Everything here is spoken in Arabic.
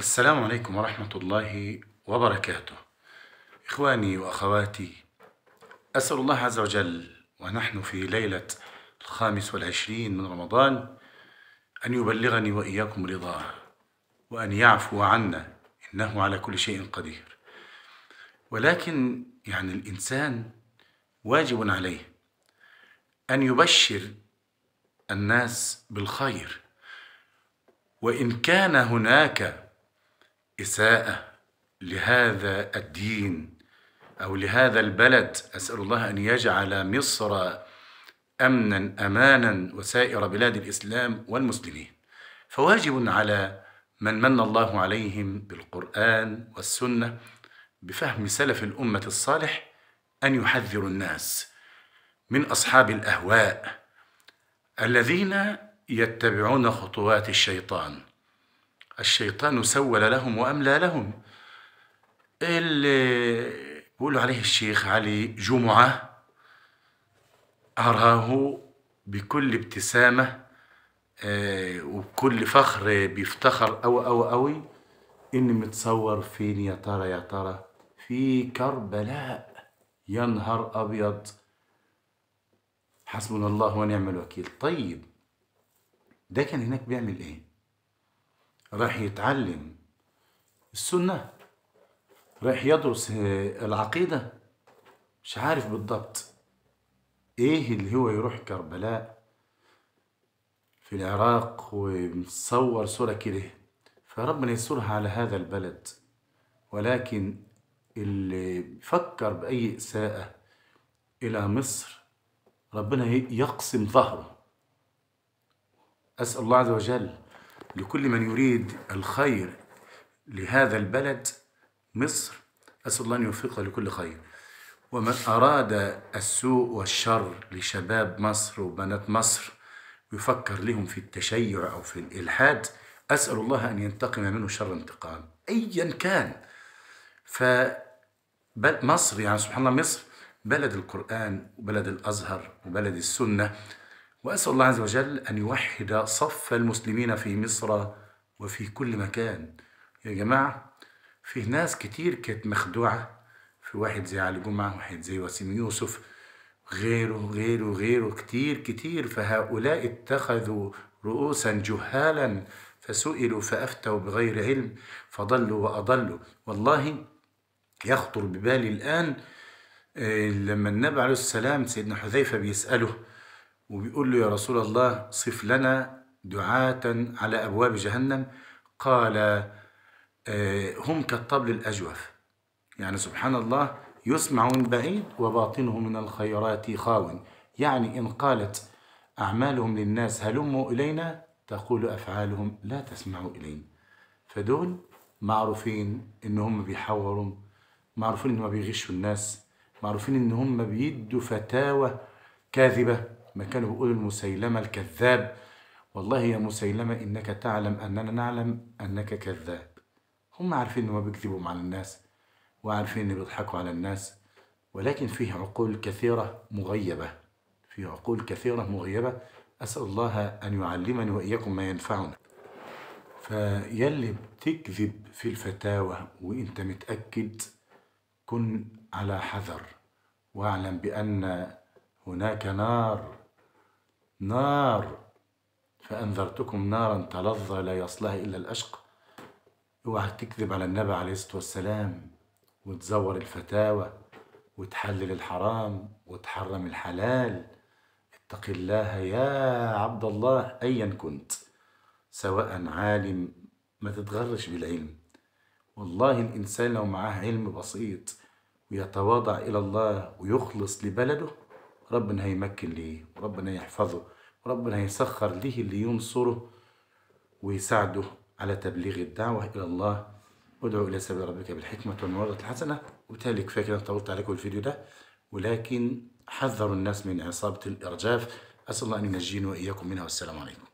السلام عليكم ورحمة الله وبركاته إخواني وأخواتي أسأل الله عز وجل ونحن في ليلة الخامس والعشرين من رمضان أن يبلغني وإياكم رضاه وأن يعفو عنا إنه على كل شيء قدير ولكن يعني الإنسان واجب عليه أن يبشر الناس بالخير وإن كان هناك إساءة لهذا الدين أو لهذا البلد أسأل الله أن يجعل مصر أمنا أمانا وسائر بلاد الإسلام والمسلمين فواجب على من من الله عليهم بالقرآن والسنة بفهم سلف الأمة الصالح أن يحذروا الناس من أصحاب الأهواء الذين يتبعون خطوات الشيطان الشيطان سول لهم وأملى لهم اللي بيقولوا عليه الشيخ علي جمعة أراه بكل ابتسامة آه، وبكل فخر بيفتخر أو أو أوي إني متصور فين يا ترى يا ترى في كربلاء يا نهار أبيض حسبنا الله ونعم الوكيل طيب ده كان هناك بيعمل إيه؟ راح يتعلم السنة راح يدرس آه، العقيدة مش عارف بالضبط ايه اللي هو يروح كربلاء في العراق ومتصور صورة كده فربنا يسرها على هذا البلد ولكن اللي فكر بأي إساءة إلى مصر ربنا يقسم ظهره أسأل الله عز وجل لكل من يريد الخير لهذا البلد مصر أسأل الله أن يوفقها لكل خير ومن أراد السوء والشر لشباب مصر وبنات مصر يفكر لهم في التشيع أو في الإلحاد أسأل الله أن ينتقم منه شر انتقام أيا كان ف مصر يعني سبحان الله مصر بلد القرآن وبلد الأزهر وبلد السنة وأسأل الله عز وجل أن يوحد صف المسلمين في مصر وفي كل مكان يا جماعة في ناس كتير كانت مخدوعة في واحد زي علي جمعة واحد زي وسيم يوسف غيره غيره غيره كتير كتير فهؤلاء اتخذوا رؤوسا جهالا فسئلوا فأفتوا بغير علم فضلوا وأضلوا والله يخطر ببالي الآن آه، لما النبي عليه السلام سيدنا حذيفة بيسأله وبيقول له يا رسول الله صف لنا دعاة على أبواب جهنم قال آه، هم كالطبل الأجوف يعني سبحان الله يسمع من بعيد وباطنه من الخيرات خاون يعني إن قالت أعمالهم للناس هلموا إلينا تقول أفعالهم لا تسمعوا إلينا فدول معروفين إن هم بيحوروا معروفين إن بيغشوا الناس معروفين إن هم بيدوا فتاوى كاذبة ما كانوا بيقولوا المسيلمة الكذاب والله يا مسيلمة إنك تعلم أننا نعلم أنك كذاب هم عارفين إنهم ما بيكذبوا على الناس وعارفين إنهم بيضحكوا على الناس ولكن فيه عقول كثيرة مغيبة فيه عقول كثيرة مغيبة أسأل الله أن يعلمني وإياكم ما ينفعنا فيلي بتكذب في الفتاوى وإنت متأكد كن على حذر واعلم بأن هناك نار نار فأنذرتكم نارا تلظى لا يصلها إلا الأشقى اوعى تكذب على النبي عليه الصلاة والسلام وتزور الفتاوى وتحلل الحرام وتحرم الحلال اتق الله يا عبد الله أيا كنت سواء عالم ما تتغرش بالعلم والله الإنسان لو معاه علم بسيط ويتواضع إلى الله ويخلص لبلده ربنا هيمكن ليه وربنا يحفظه وربنا هيسخر ليه اللي ينصره ويساعده على تبليغ الدعوة إلى الله ادعو إلى سبيل ربك بالحكمة والموعظة الحسنة وبالتالي كفاية كده طولت عليكم الفيديو ده ولكن حذروا الناس من عصابة الإرجاف أسأل الله أن ينجينا وإياكم منها والسلام عليكم